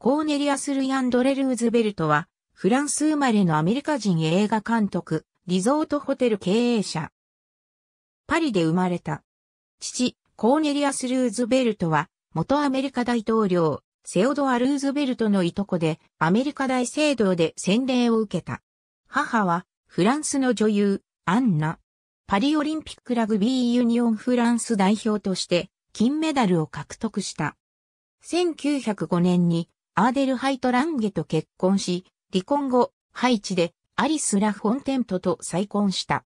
コーネリアス・ルイ・アンドレ・ルーズベルトは、フランス生まれのアメリカ人映画監督、リゾートホテル経営者。パリで生まれた。父、コーネリアス・ルーズベルトは、元アメリカ大統領、セオドア・ルーズベルトのいとこで、アメリカ大聖堂で洗礼を受けた。母は、フランスの女優、アンナ。パリオリンピックラグビーユニオンフランス代表として、金メダルを獲得した。1905年に、アーデルハイト・ランゲと結婚し、離婚後、ハイチでアリス・ラ・フォンテントと再婚した。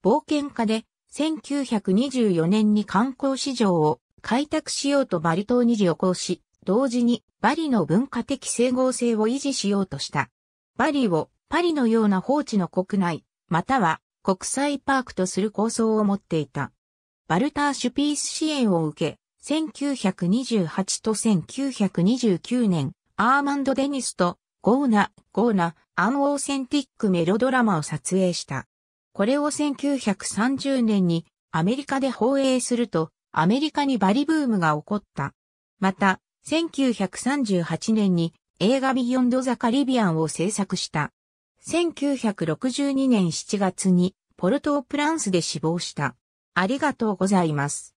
冒険家で、1924年に観光市場を開拓しようとバリ島に旅行し、同時にバリの文化的整合性を維持しようとした。バリをパリのような放置の国内、または国際パークとする構想を持っていた。バルターシュピース支援を受け、1928と1929年、アーマンド・デニスとゴーナ、ゴーナ、アンオーセンティックメロドラマを撮影した。これを1930年にアメリカで放映すると、アメリカにバリブームが起こった。また、1938年に映画ビヨンド・ザ・カリビアンを制作した。1962年7月にポルトオ・プランスで死亡した。ありがとうございます。